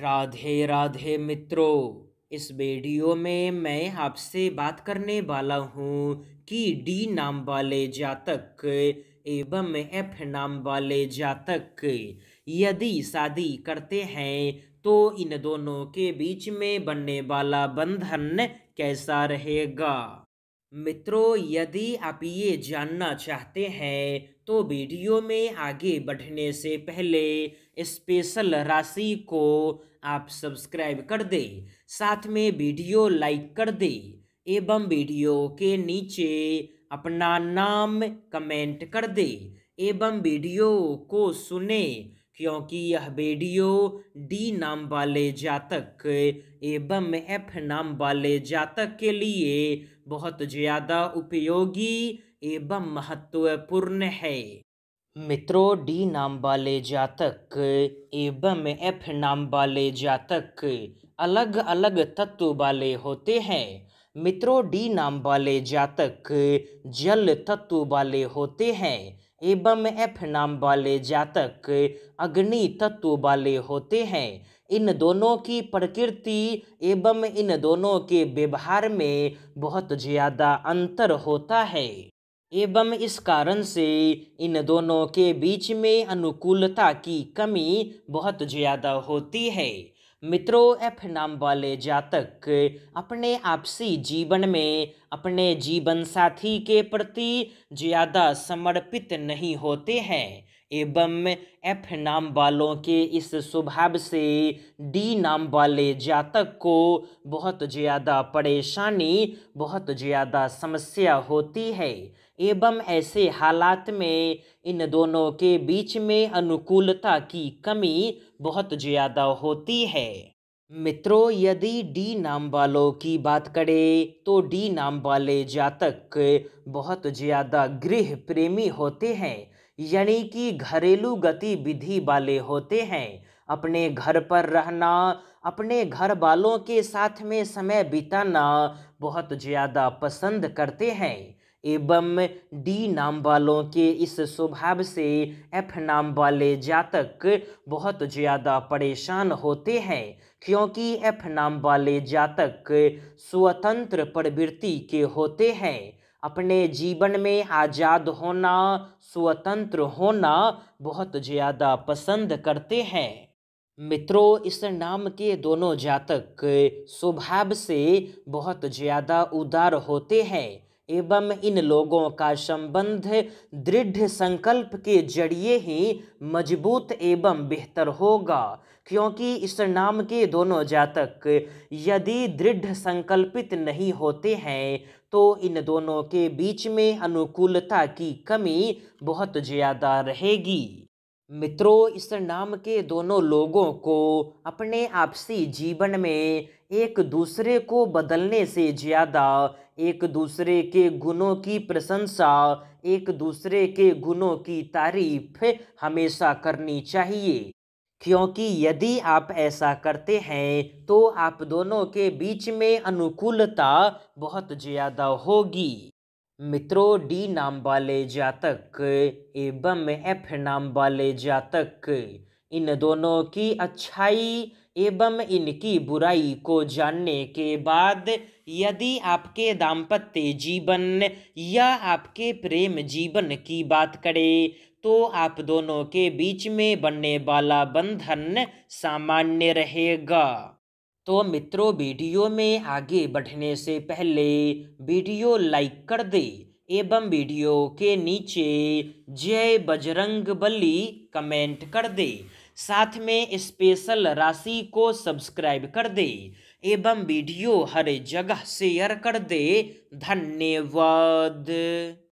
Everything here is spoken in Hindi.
राधे राधे मित्रों इस वीडियो में मैं आपसे बात करने वाला हूँ कि डी नाम वाले जातक एवं एफ नाम वाले जातक यदि शादी करते हैं तो इन दोनों के बीच में बनने वाला बंधन कैसा रहेगा मित्रों यदि आप ये जानना चाहते हैं तो वीडियो में आगे बढ़ने से पहले स्पेशल राशि को आप सब्सक्राइब कर दें साथ में वीडियो लाइक कर दें एवं वीडियो के नीचे अपना नाम कमेंट कर दें एवं वीडियो को सुने क्योंकि यह बेडियो डी नाम वाले जातक एवं एफ नाम वाले जातक के लिए बहुत ज़्यादा उपयोगी एवं महत्वपूर्ण है मित्रों डी नाम वाले जातक एवं एफ नाम वाले जातक अलग अलग तत्व वाले होते हैं मित्रों डी नाम वाले जातक जल तत्व वाले होते हैं एवं एफ नाम वाले जातक अग्नि तत्व वाले होते हैं इन दोनों की प्रकृति एवं इन दोनों के व्यवहार में बहुत ज़्यादा अंतर होता है एवं इस कारण से इन दोनों के बीच में अनुकूलता की कमी बहुत ज़्यादा होती है मित्रों एफ नाम वाले जातक अपने आपसी जीवन में अपने जीवन साथी के प्रति ज़्यादा समर्पित नहीं होते हैं एवं एफ नाम वालों के इस स्वभाव से डी नाम वाले जातक को बहुत ज़्यादा परेशानी बहुत ज़्यादा समस्या होती है एवं ऐसे हालात में इन दोनों के बीच में अनुकूलता की कमी बहुत ज़्यादा होती है मित्रों यदि डी नाम वालों की बात करें तो डी नाम वाले जातक बहुत ज़्यादा गृह प्रेमी होते हैं यानी कि घरेलू गतिविधि वाले होते हैं अपने घर पर रहना अपने घर वालों के साथ में समय बिताना बहुत ज़्यादा पसंद करते हैं एवं डी नाम वालों के इस स्वभाव से एफ नाम वाले जातक बहुत ज़्यादा परेशान होते हैं क्योंकि एफ नाम वाले जातक स्वतंत्र प्रवृत्ति के होते हैं अपने जीवन में आज़ाद होना स्वतंत्र होना बहुत ज़्यादा पसंद करते हैं मित्रों इस नाम के दोनों जातक स्वभाव से बहुत ज़्यादा उदार होते हैं एवं इन लोगों का संबंध दृढ़ संकल्प के जरिए ही मजबूत एवं बेहतर होगा क्योंकि इस नाम के दोनों जातक यदि दृढ़ संकल्पित नहीं होते हैं तो इन दोनों के बीच में अनुकूलता की कमी बहुत ज़्यादा रहेगी मित्रों इस नाम के दोनों लोगों को अपने आपसी जीवन में एक दूसरे को बदलने से ज़्यादा एक दूसरे के गुणों की प्रशंसा एक दूसरे के गुणों की तारीफ हमेशा करनी चाहिए क्योंकि यदि आप ऐसा करते हैं तो आप दोनों के बीच में अनुकूलता बहुत ज़्यादा होगी मित्रों डी नाम वाले जातक एवं एफ नाम वाले जातक इन दोनों की अच्छाई एवं इनकी बुराई को जानने के बाद यदि आपके दाम्पत्य जीवन या आपके प्रेम जीवन की बात करें तो आप दोनों के बीच में बनने वाला बंधन सामान्य रहेगा तो मित्रों वीडियो में आगे बढ़ने से पहले वीडियो लाइक कर दे एवं वीडियो के नीचे जय बजरंग बली कमेंट कर दे साथ में स्पेशल राशि को सब्सक्राइब कर दे एवं वीडियो हर जगह शेयर कर दे धन्यवाद